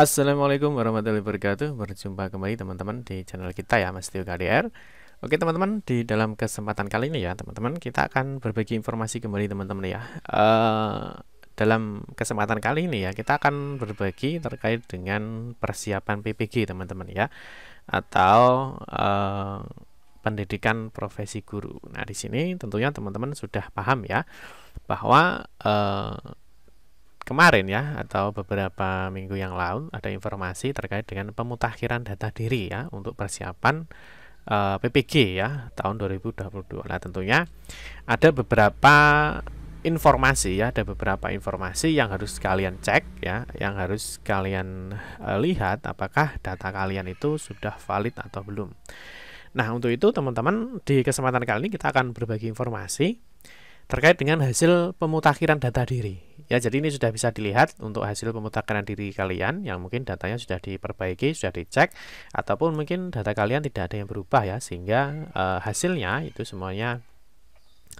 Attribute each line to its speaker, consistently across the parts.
Speaker 1: Assalamualaikum warahmatullahi wabarakatuh Berjumpa kembali teman-teman di channel kita ya Mas Tio KDR Oke teman-teman di dalam kesempatan kali ini ya teman-teman kita akan berbagi informasi kembali teman-teman ya uh, Dalam kesempatan kali ini ya kita akan berbagi terkait dengan persiapan PPG teman-teman ya Atau uh, pendidikan profesi guru Nah di sini tentunya teman-teman sudah paham ya bahwa uh, kemarin ya atau beberapa minggu yang lalu ada informasi terkait dengan pemutakhiran data diri ya untuk persiapan uh, eh, PPG ya tahun 2022. Nah, tentunya ada beberapa informasi ya, ada beberapa informasi yang harus kalian cek ya, yang harus kalian uh, lihat apakah data kalian itu sudah valid atau belum. Nah, untuk itu teman-teman di kesempatan kali ini kita akan berbagi informasi terkait dengan hasil pemutakhiran data diri. Ya, jadi ini sudah bisa dilihat untuk hasil pemutakhiran diri kalian yang mungkin datanya sudah diperbaiki, sudah dicek ataupun mungkin data kalian tidak ada yang berubah ya sehingga e, hasilnya itu semuanya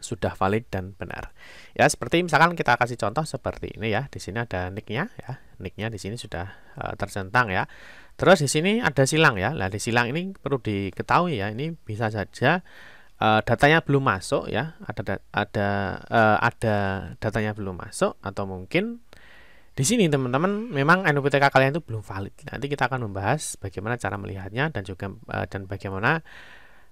Speaker 1: sudah valid dan benar. Ya, seperti misalkan kita kasih contoh seperti ini ya. Di sini ada nicknya ya. Nicknya di sini sudah e, tercentang ya. Terus di sini ada silang ya. Nah, di silang ini perlu diketahui ya, ini bisa saja uh, datanya belum masuk ya ada ada uh, ada datanya belum masuk atau mungkin di sini teman-teman memang NUPTK kalian itu belum valid nanti kita akan membahas bagaimana cara melihatnya dan juga uh, dan bagaimana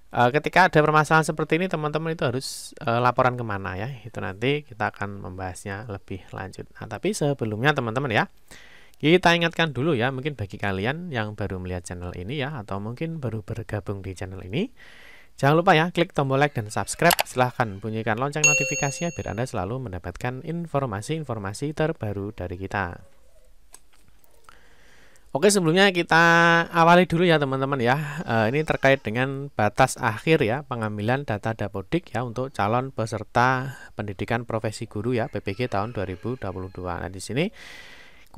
Speaker 1: ketika ada permasalahan seperti ini teman-teman itu harus uh, laporan kemana ya itu nanti kita akan membahasnya lebih lanjut nah tapi sebelumnya teman-teman ya kita ingatkan dulu ya mungkin bagi kalian yang baru melihat channel ini ya atau mungkin baru bergabung di channel ini Jangan lupa ya, klik tombol like dan subscribe. Silahkan bunyikan lonceng notifikasinya biar Anda selalu mendapatkan informasi-informasi terbaru dari kita. Oke, sebelumnya kita awali dulu ya teman-teman ya. E, ini terkait dengan batas akhir ya pengambilan data dapodik ya untuk calon peserta pendidikan profesi guru ya PPG tahun 2022. Nah, di sini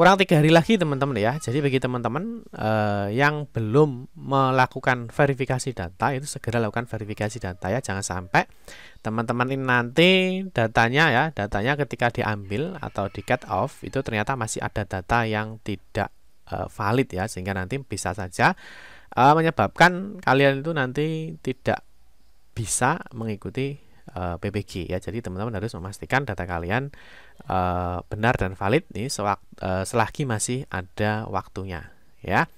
Speaker 1: kurang tiga hari lagi teman-teman ya jadi bagi teman-teman eh, yang belum melakukan verifikasi data itu segera lakukan verifikasi data ya jangan sampai teman-teman ini nanti datanya ya datanya ketika diambil atau di cut off itu ternyata masih ada data yang tidak eh, valid ya sehingga nanti bisa saja eh, menyebabkan kalian itu nanti tidak bisa mengikuti Eh, PPG ya. Jadi teman-teman harus memastikan data kalian uh, benar dan valid nih sewak, uh, selagi masih ada waktunya ya.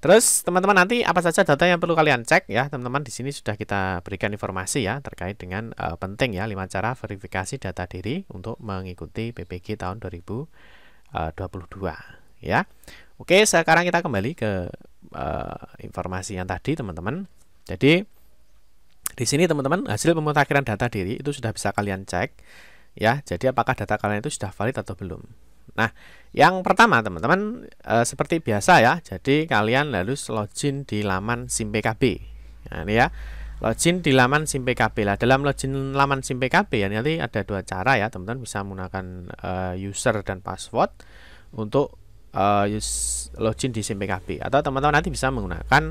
Speaker 1: Terus teman-teman nanti apa saja data yang perlu kalian cek ya teman-teman di sini sudah kita berikan informasi ya terkait dengan uh, penting ya 5 cara verifikasi data diri untuk mengikuti PPG tahun 2022 ya. Oke, sekarang kita kembali ke uh, informasi yang tadi teman-teman. Jadi di sini teman-teman hasil pemutakhiran data diri itu sudah bisa kalian cek ya. Jadi apakah data kalian itu sudah valid atau belum. Nah, yang pertama teman-teman e, seperti biasa ya. Jadi kalian harus login di laman SIM Nah, ini ya. Login di laman SIM PKB lah. Dalam login laman SIM ya nanti ada dua cara ya, teman-teman bisa menggunakan e, user dan password untuk e, login di SIM atau teman-teman nanti bisa menggunakan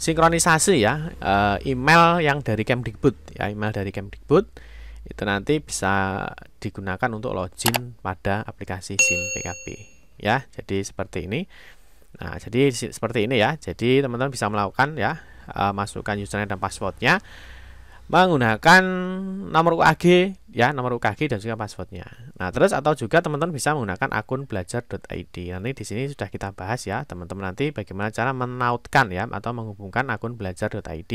Speaker 1: sinkronisasi ya eh, email yang dari Kemdikbud ya email dari Kemdikbud itu nanti bisa digunakan untuk login pada aplikasi SIM pkp ya jadi seperti ini nah jadi seperti ini ya jadi teman-teman bisa melakukan ya eh, masukkan username dan passwordnya menggunakan nomor ukg ya nomor UKG dan juga passwordnya. Nah terus atau juga teman-teman bisa menggunakan akun belajar.id. Nanti di sini sudah kita bahas ya teman-teman nanti bagaimana cara menautkan ya atau menghubungkan akun belajar.id.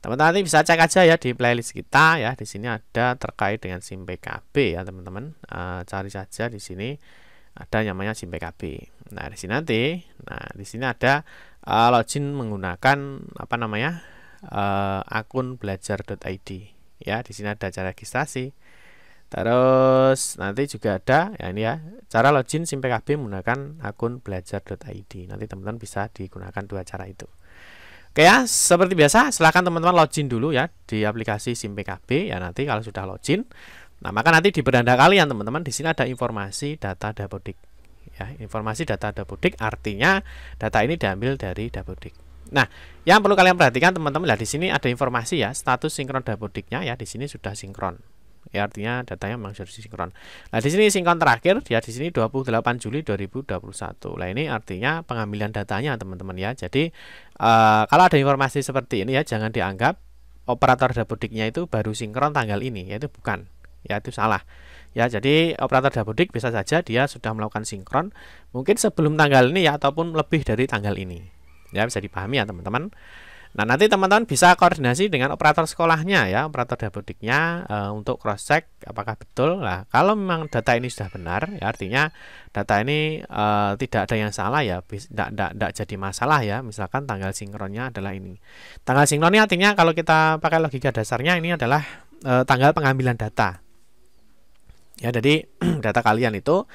Speaker 1: Teman-teman nanti bisa cek aja ya di playlist kita ya di sini ada terkait dengan SIM PKB ya teman-teman e, cari saja di sini ada namanya SIM PKB. Nah di sini nanti nah di sini ada e, login menggunakan apa namanya uh, eh, akun belajar.id ya di sini ada cara registrasi terus nanti juga ada ya ini ya cara login SIM PKB menggunakan akun belajar.id nanti teman-teman bisa digunakan dua cara itu Oke ya, seperti biasa silahkan teman-teman login dulu ya di aplikasi SIM PKB ya nanti kalau sudah login. Nah, maka nanti di beranda kalian teman-teman di sini ada informasi data Dapodik. Ya, informasi data Dapodik artinya data ini diambil dari Dapodik. Nah, yang perlu kalian perhatikan teman-teman lah di sini ada informasi ya, status sinkron dabodiknya ya di sini sudah sinkron. Ya artinya datanya memang sudah sinkron. Nah, di sini sinkron terakhir ya di sini 28 Juli 2021. Nah, ini artinya pengambilan datanya teman-teman ya. Jadi uh, kalau ada informasi seperti ini ya jangan dianggap operator dabodiknya itu baru sinkron tanggal ini, ya itu bukan. Ya itu salah. Ya, jadi operator dapodik bisa saja dia sudah melakukan sinkron mungkin sebelum tanggal ini ya ataupun lebih dari tanggal ini ya bisa dipahami ya teman-teman nah nanti teman-teman bisa koordinasi dengan operator sekolahnya ya operator dapodiknya e, eh, untuk cross check apakah betul lah kalau memang data ini sudah benar ya artinya data ini e, tidak ada yang salah ya tidak jadi masalah ya misalkan tanggal sinkronnya adalah ini tanggal sinkronnya artinya kalau kita pakai logika dasarnya ini adalah e, tanggal pengambilan data ya jadi data kalian itu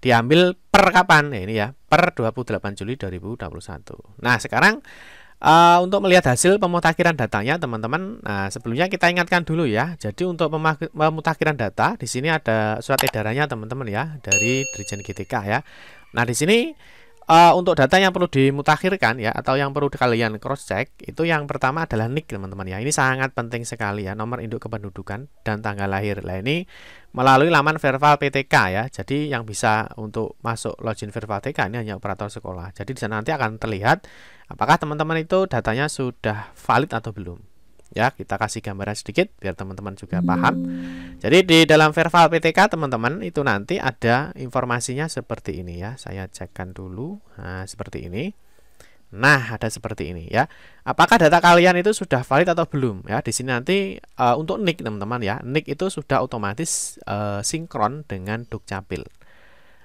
Speaker 1: diambil per kapan ya ini ya per 28 Juli 2021 nah sekarang Uh, untuk melihat hasil pemutakhiran datanya, teman-teman, nah, sebelumnya kita ingatkan dulu ya. Jadi untuk pemutakhiran data, di sini ada surat edarannya, teman-teman ya, dari Dirjen GTK ya. Nah, di sini uh, untuk data yang perlu dimutakhirkan ya atau yang perlu kalian cross check itu yang pertama adalah nik teman-teman ya ini sangat penting sekali ya nomor induk kependudukan dan tanggal lahir lah ini melalui laman Verval PTK ya jadi yang bisa untuk masuk login Verval TK ini hanya operator sekolah jadi di sana nanti akan terlihat apakah teman-teman itu datanya sudah valid atau belum ya kita kasih gambaran sedikit biar teman-teman juga paham jadi di dalam verbal PTK teman-teman itu nanti ada informasinya seperti ini ya saya cekkan dulu nah, seperti ini Nah, ada seperti ini ya. Apakah data kalian itu sudah valid atau belum ya? Di sini nanti uh, untuk nick teman-teman ya. Nick itu sudah otomatis uh, sinkron dengan Dukcapil.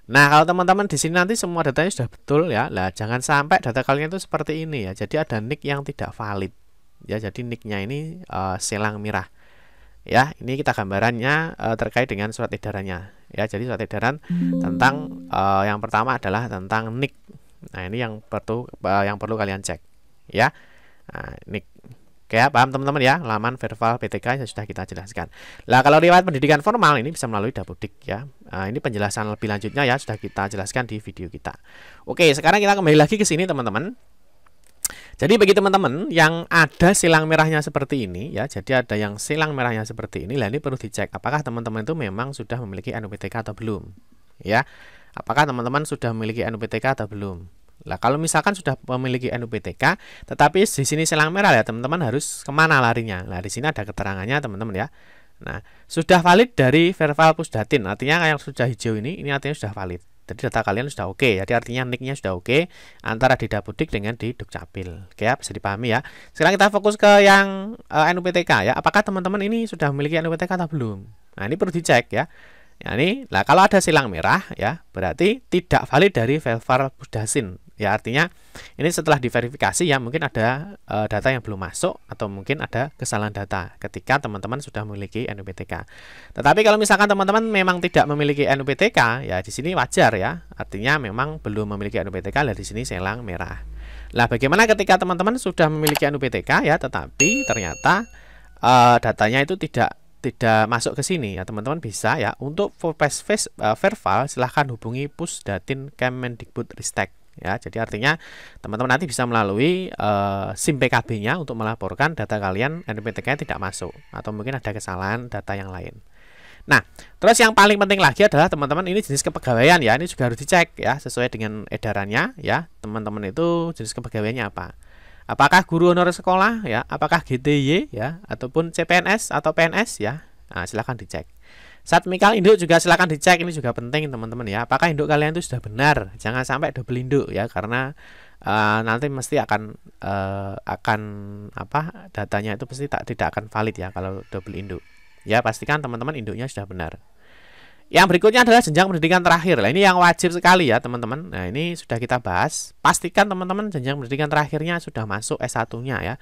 Speaker 1: Nah, kalau teman-teman di sini nanti semua datanya sudah betul ya. Lah, jangan sampai data kalian itu seperti ini ya. Jadi ada nick yang tidak valid ya jadi nicknya ini uh, selang merah, ya ini kita gambarannya uh, terkait dengan surat edarannya ya jadi surat edaran tentang uh, yang pertama adalah tentang nick nah ini yang perlu uh, yang perlu kalian cek ya nah, nick Oke ya, paham teman-teman ya, laman verbal PTK yang sudah kita jelaskan. Lah kalau riwayat pendidikan formal ini bisa melalui Dapodik ya. Nah, ini penjelasan lebih lanjutnya ya sudah kita jelaskan di video kita. Oke, sekarang kita kembali lagi ke sini teman-teman. Jadi bagi teman-teman yang ada silang merahnya seperti ini ya, jadi ada yang silang merahnya seperti ini, lah ini perlu dicek apakah teman-teman itu memang sudah memiliki NUPTK atau belum. Ya. Apakah teman-teman sudah memiliki NUPTK atau belum? Lah kalau misalkan sudah memiliki NUPTK, tetapi di sini silang merah ya teman-teman harus kemana larinya? Nah di sini ada keterangannya teman-teman ya. Nah sudah valid dari Verval pusdatin, artinya yang sudah hijau ini, ini artinya sudah valid. Jadi data kalian sudah oke, okay. Ya. jadi artinya nicknya sudah oke okay, antara di Dapudik dengan di Dukcapil. Oke ya, bisa dipahami ya. Sekarang kita fokus ke yang uh, eh, NUPTK ya. Apakah teman-teman ini sudah memiliki NUPTK atau belum? Nah, ini perlu dicek ya. Ya ini, lah kalau ada silang merah ya, berarti tidak valid dari Velvar Budasin ya artinya ini setelah diverifikasi ya mungkin ada e, data yang belum masuk atau mungkin ada kesalahan data ketika teman-teman sudah memiliki NUPTK. Tetapi kalau misalkan teman-teman memang tidak memiliki NUPTK ya di sini wajar ya. Artinya memang belum memiliki NUPTK lah di sini selang merah. Lah bagaimana ketika teman-teman sudah memiliki NUPTK ya tetapi ternyata e, datanya itu tidak tidak masuk ke sini ya teman-teman bisa ya untuk full face, face uh, silahkan hubungi pusdatin Kemendikbud Ristek ya. Jadi artinya teman-teman nanti bisa melalui e, SIM PKB-nya untuk melaporkan data kalian NPTK tidak masuk atau mungkin ada kesalahan data yang lain. Nah, terus yang paling penting lagi adalah teman-teman ini jenis kepegawaian ya, ini juga harus dicek ya sesuai dengan edarannya ya. Teman-teman itu jenis kepegawaiannya apa? Apakah guru honorer sekolah ya, apakah GTY ya ataupun CPNS atau PNS ya. Nah, silahkan dicek. Saat mikal induk juga silahkan dicek ini juga penting teman-teman ya. Apakah induk kalian itu sudah benar? Jangan sampai double induk ya karena uh, nanti mesti akan uh, akan apa datanya itu pasti tak tidak akan valid ya kalau double induk. Ya pastikan teman-teman induknya sudah benar. Yang berikutnya adalah jenjang pendidikan terakhir. Nah, ini yang wajib sekali ya, teman-teman. Nah, ini sudah kita bahas. Pastikan teman-teman jenjang pendidikan terakhirnya sudah masuk S1-nya ya.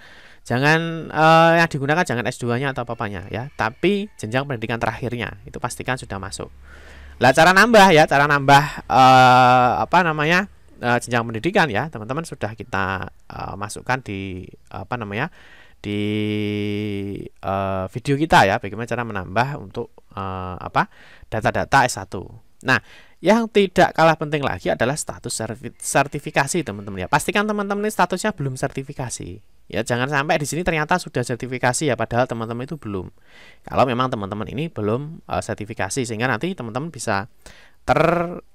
Speaker 1: Jangan eh, yang digunakan jangan S2-nya atau apa ya, tapi jenjang pendidikan terakhirnya itu pastikan sudah masuk. Lah cara nambah ya, cara nambah eh, apa namanya? Eh, jenjang pendidikan ya, teman-teman sudah kita eh, masukkan di apa namanya? di uh, video kita ya bagaimana cara menambah untuk eh, apa data-data S1. Nah, yang tidak kalah penting lagi adalah status sertifikasi teman-teman ya. Pastikan teman-teman ini statusnya belum sertifikasi. Ya, jangan sampai di sini ternyata sudah sertifikasi ya padahal teman-teman itu belum. Kalau memang teman-teman ini belum uh, sertifikasi sehingga nanti teman-teman bisa ter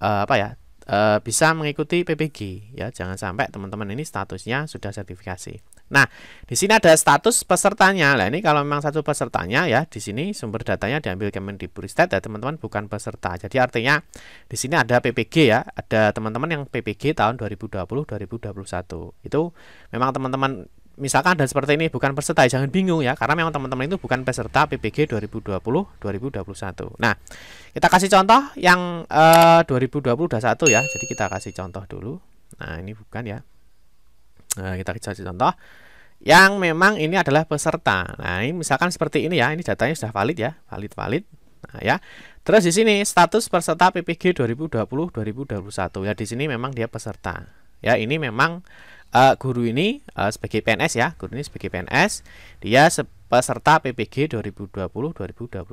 Speaker 1: uh, apa ya, e, bisa mengikuti PPG ya jangan sampai teman-teman ini statusnya sudah sertifikasi nah di sini ada status pesertanya lah ini kalau memang satu pesertanya ya di sini sumber datanya diambil Kemendikbudristek ya teman-teman bukan peserta jadi artinya di sini ada PPG ya ada teman-teman yang PPG tahun 2020 2021 itu memang teman-teman misalkan dan seperti ini bukan peserta jangan bingung ya karena memang teman-teman itu bukan peserta PPG 2020 2021 nah kita kasih contoh yang eh, 2020 21 ya jadi kita kasih contoh dulu nah ini bukan ya nah, kita kasih contoh yang memang ini adalah peserta nah ini misalkan seperti ini ya ini datanya sudah valid ya valid valid nah, ya terus di sini status peserta PPG 2020 2021 ya di sini memang dia peserta ya ini memang uh, guru ini uh, sebagai PNS ya, guru ini sebagai PNS, dia peserta PPG 2020-2021.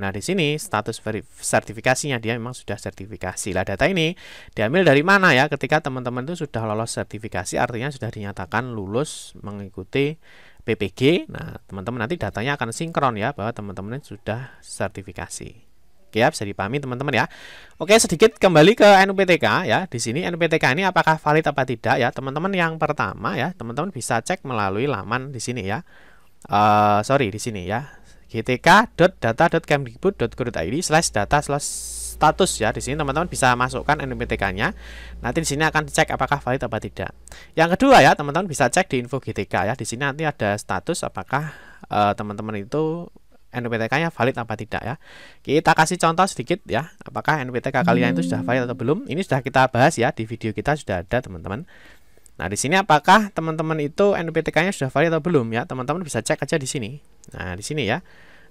Speaker 1: Nah, di sini status sertifikasinya dia memang sudah sertifikasi. Lah data ini diambil dari mana ya? Ketika teman-teman itu sudah lolos sertifikasi artinya sudah dinyatakan lulus mengikuti PPG. Nah, teman-teman nanti datanya akan sinkron ya bahwa teman-teman sudah sertifikasi. Oke ya, bisa dipahami teman-teman ya. Oke, sedikit kembali ke NUPTK ya. Di sini NUPTK ini apakah valid apa tidak ya? Teman-teman yang pertama ya, teman-teman bisa cek melalui laman di sini ya. Uh, sorry, di sini ya. gtk.data.kemdikbud.go.id slash data slash status ya. Di sini teman-teman bisa masukkan NUPTK-nya. Nanti di sini akan cek apakah valid apa tidak. Yang kedua ya, teman-teman bisa cek di info GTK ya. Di sini nanti ada status apakah eh, teman-teman uh, teman -teman itu NPTK-nya valid apa tidak ya. Kita kasih contoh sedikit ya, apakah NPTK kalian itu sudah valid atau belum? Ini sudah kita bahas ya di video kita sudah ada teman-teman. Nah, di sini apakah teman-teman itu NPTK-nya sudah valid atau belum ya? Teman-teman bisa cek aja di sini. Nah, di sini ya.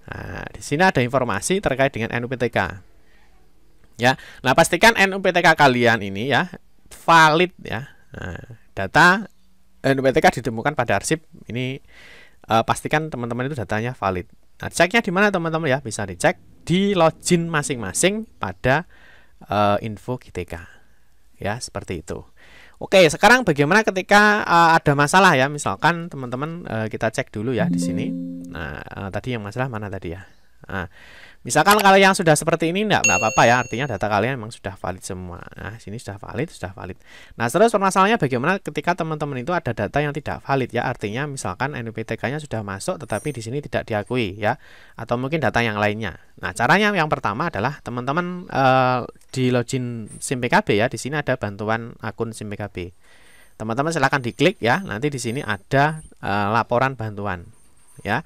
Speaker 1: Nah, di sini ada informasi terkait dengan NPTK. Ya. Nah, pastikan NPTK kalian ini ya valid ya. Nah, data NPTK ditemukan pada arsip ini eh, pastikan teman-teman itu datanya valid. Nah, ceknya di mana teman-teman ya? Bisa dicek di login masing-masing pada uh, info GTK. Ya, seperti itu. Oke, sekarang bagaimana ketika uh, ada masalah ya? Misalkan teman-teman uh, kita cek dulu ya di sini. Nah, uh, tadi yang masalah mana tadi ya? Nah, Misalkan kalau yang sudah seperti ini enggak enggak apa-apa ya, artinya data kalian memang sudah valid semua. Nah, sini sudah valid, sudah valid. Nah, terus permasalahannya bagaimana ketika teman-teman itu ada data yang tidak valid ya, artinya misalkan NPTK-nya sudah masuk tetapi di sini tidak diakui ya, atau mungkin data yang lainnya. Nah, caranya yang pertama adalah teman-teman e, di login SIM PKB ya, di sini ada bantuan akun SIM PKB. Teman-teman silahkan diklik ya, nanti di sini ada e, laporan bantuan ya.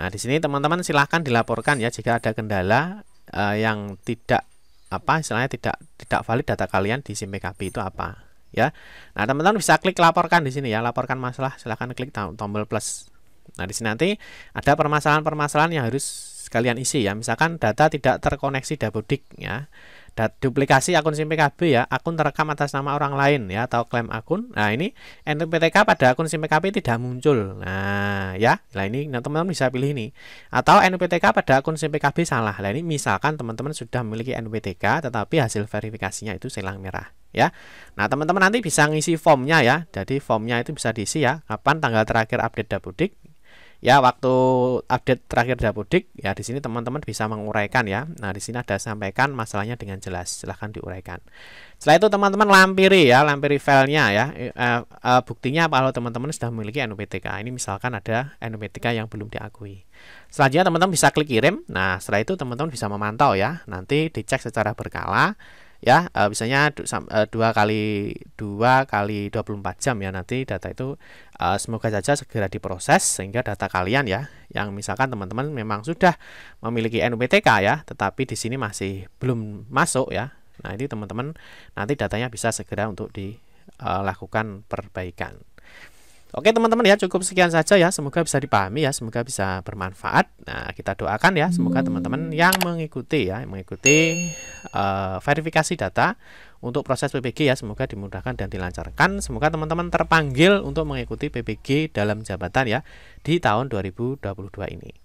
Speaker 1: Nah, di sini teman-teman silahkan dilaporkan ya jika ada kendala uh, yang tidak apa istilahnya tidak tidak valid data kalian di SIM PKB itu apa ya. Nah, teman-teman bisa klik laporkan di sini ya, laporkan masalah silahkan klik tombol plus. Nah, di sini nanti ada permasalahan-permasalahan yang harus kalian isi ya. Misalkan data tidak terkoneksi dapodik ya. Dat duplikasi akun SIM PKB ya, akun terekam atas nama orang lain ya atau klaim akun. Nah, ini NPTK pada akun SIM PKB tidak muncul. Nah, ya. Nah, ini teman-teman bisa pilih ini. Atau NPTK pada akun SIM PKB salah. Nah, ini misalkan teman-teman sudah memiliki NPTK tetapi hasil verifikasinya itu silang merah ya. Nah, teman-teman nanti bisa ngisi formnya ya. Jadi formnya itu bisa diisi ya. Kapan tanggal terakhir update dapodik ya waktu update terakhir Dapodik ya di sini teman-teman bisa menguraikan ya. Nah, di sini ada sampaikan masalahnya dengan jelas. Silahkan diuraikan. Setelah itu teman-teman lampiri ya, lampiri filenya ya. E, e, buktinya kalau teman-teman sudah memiliki NUPTK. Ini misalkan ada NUPTK yang belum diakui. Selanjutnya teman-teman bisa klik kirim. Nah, setelah itu teman-teman bisa memantau ya. Nanti dicek secara berkala ya uh, misalnya eh, dua kali dua kali 24 jam ya nanti data itu uh, semoga saja segera diproses sehingga data kalian ya yang misalkan teman-teman memang sudah memiliki NUPTK ya tetapi di sini masih belum masuk ya nah ini teman-teman nanti datanya bisa segera untuk dilakukan perbaikan Oke teman-teman ya cukup sekian saja ya semoga bisa dipahami ya semoga bisa bermanfaat. Nah kita doakan ya semoga teman-teman yang mengikuti ya mengikuti uh, verifikasi data untuk proses PPG ya semoga dimudahkan dan dilancarkan. Semoga teman-teman terpanggil untuk mengikuti PPG dalam jabatan ya di tahun 2022 ini.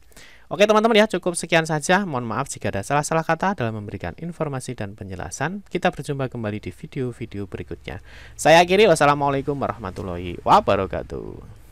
Speaker 1: Oke teman-teman ya cukup sekian saja. Mohon maaf jika ada salah-salah kata dalam memberikan informasi dan penjelasan. Kita berjumpa kembali di video-video berikutnya. Saya akhiri wassalamualaikum warahmatullahi wabarakatuh.